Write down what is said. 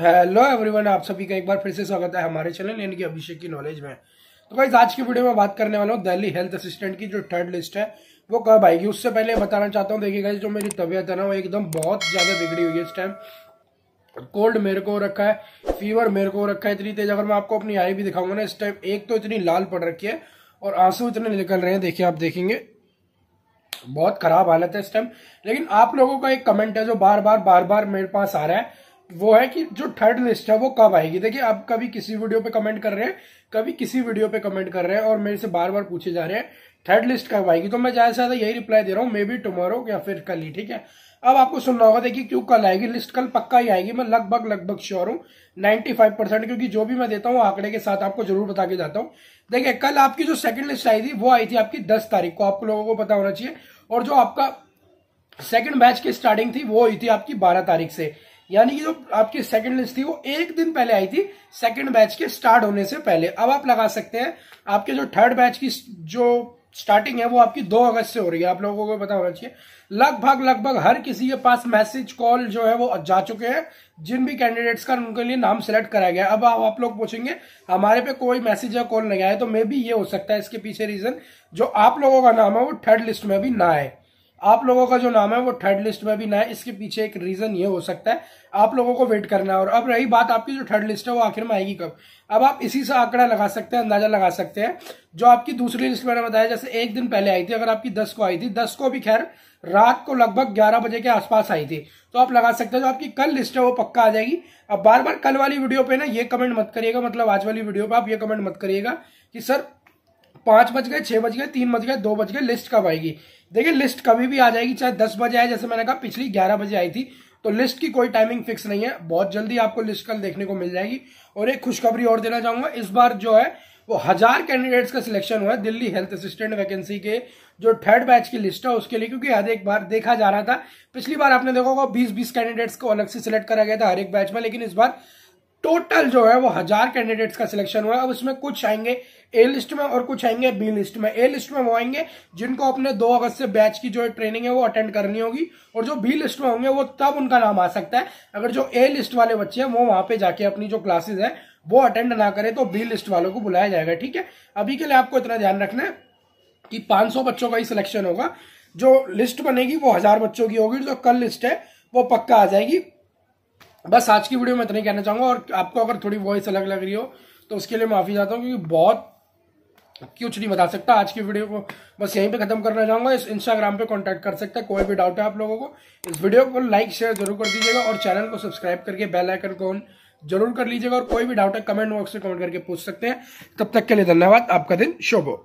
hello everyone आप सभी का एक बार फिर से स्वागत है हमारे चैनल यानी कि अभिषेक की नॉलेज में तो भाई आज की वीडियो में बात करने वाला हूँ दिल्ली हेल्थ असिस्टेंट की जो थर्ड लिस्ट है वो कब आएगी उससे पहले बताना चाहता हूँ देखिए गाइस जो मेरी तबीयत है ना वो एकदम बहुत ज़्यादा बिगड़ी हुई है इस टाइम कोल्ड मेरे को रखा है फीवर मेरे को रखा है इतनी तेज अगर मैं आपको अपनी आई भी दिखाऊंगा ना इस टाइम एक तो इतनी लाल पड़ रखी है और आंसू इतने निकल रहे हैं देखिए आप देखेंगे बहुत खराब हालत है इस टाइम लेकिन आप लोगों का एक कमेंट है जो बार बार बार बार मेरे पास आ रहा है वो है कि जो थर्ड लिस्ट है वो कब आएगी देखिए आप कभी किसी वीडियो पे कमेंट कर रहे हैं कभी किसी वीडियो पे कमेंट कर रहे हैं और मेरे से बार बार पूछे जा रहे हैं थर्ड लिस्ट कब आएगी तो मैं ज्यादा से ज्यादा यही रिप्लाई दे रहा हूँ मे बी टुमारो या फिर कल ही ठीक है अब आपको सुनना होगा देखिए क्यों कल आएगी लिस्ट कल पक्का ही आएगी मैं लगभग लगभग श्योर हूँ नाइन्टी परसेंट क्योंकि जो भी मैं देता हूँ आंकड़े के साथ आपको जरूर बता के जाता हूँ देखिये कल आपकी जो सेकंड लिस्ट आई थी वो आई थी आपकी दस तारीख को आप लोगों को पता होना चाहिए और जो आपका सेकंड बैच की स्टार्टिंग थी वो हुई थी आपकी बारह तारीख से यानी कि जो आपकी सेकंड लिस्ट थी वो एक दिन पहले आई थी सेकंड बैच के स्टार्ट होने से पहले अब आप लगा सकते हैं आपके जो थर्ड बैच की जो स्टार्टिंग है वो आपकी दो अगस्त से हो रही है आप लोगों को पता होना चाहिए लगभग लगभग हर किसी के पास मैसेज कॉल जो है वो जा चुके हैं जिन भी कैंडिडेट्स का उनके लिए नाम सेलेक्ट कराया गया अब आप, लोग पूछेंगे हमारे पे कोई मैसेज या कॉल नहीं आया तो मे भी ये हो सकता है इसके पीछे रीजन जो आप लोगों का नाम है वो थर्ड लिस्ट में भी ना आए आप लोगों का जो नाम है वो थर्ड लिस्ट में भी ना है इसके पीछे एक रीजन ये हो सकता है आप लोगों को वेट करना है और अब रही बात आपकी जो थर्ड लिस्ट है वो आखिर में आएगी कब अब आप इसी से आंकड़ा लगा सकते हैं अंदाजा लगा सकते हैं जो आपकी दूसरी लिस्ट मैंने बताया जैसे एक दिन पहले आई थी अगर आपकी दस को आई थी दस को भी खैर रात को लगभग ग्यारह बजे के आसपास आई थी तो आप लगा सकते हैं जो आपकी कल लिस्ट है वो पक्का आ जाएगी अब बार बार कल वाली वीडियो पे ना ये कमेंट मत करिएगा मतलब आज वाली वीडियो पे आप ये कमेंट मत करिएगा कि सर पांच बज गए छह बज गए तीन बज गए दो बज गए लिस्ट कब आएगी देखिए लिस्ट कभी भी आ जाएगी चाहे दस बजे आए जैसे मैंने कहा पिछली ग्यारह बजे आई थी तो लिस्ट की कोई टाइमिंग फिक्स नहीं है बहुत जल्दी आपको लिस्ट कल देखने को मिल जाएगी और एक खुशखबरी और देना चाहूंगा इस बार जो है वो हजार कैंडिडेट्स का सिलेक्शन हुआ है दिल्ली हेल्थ असिस्टेंट वैकेंसी के जो थर्ड बैच की लिस्ट है उसके लिए क्योंकि हर एक बार देखा जा रहा था पिछली बार आपने देखा होगा बीस बीस कैंडिडेट्स को अलग से सिलेक्ट करा गया था हर एक बैच में लेकिन इस बार टोटल जो है वो हजार कैंडिडेट्स का सिलेक्शन हुआ है अब इसमें कुछ आएंगे ए लिस्ट में और कुछ आएंगे बी लिस्ट में ए लिस्ट में वो आएंगे जिनको अपने दो अगस्त से बैच की जो ट्रेनिंग है वो अटेंड करनी होगी और जो बी लिस्ट में होंगे वो तब उनका नाम आ सकता है अगर जो ए लिस्ट वाले बच्चे हैं वो वहां पे जाके अपनी जो क्लासेज है वो अटेंड ना करें तो बी लिस्ट वालों को बुलाया जाएगा ठीक है अभी के लिए आपको इतना ध्यान रखना है कि पांच बच्चों का ही सिलेक्शन होगा जो लिस्ट बनेगी वो हजार बच्चों की होगी जो कल लिस्ट है वो पक्का आ जाएगी बस आज की वीडियो में इतना ही कहना चाहूंगा और आपको अगर थोड़ी वॉइस अलग लग रही हो तो उसके लिए माफ़ी चाहता हूँ क्योंकि बहुत कुछ नहीं बता सकता आज की वीडियो को बस यहीं पे खत्म करना चाहूंगा इस इंस्टाग्राम पे कांटेक्ट कर सकते हैं कोई भी डाउट है आप लोगों को इस वीडियो को लाइक शेयर जरूर कर दीजिएगा और चैनल को सब्सक्राइब करके बेल आइकन को ऑन जरूर कर लीजिएगा और कोई भी डाउट है कमेंट बॉक्स में कमेंट करके पूछ सकते हैं तब तक के लिए धन्यवाद आपका दिन शुभ हो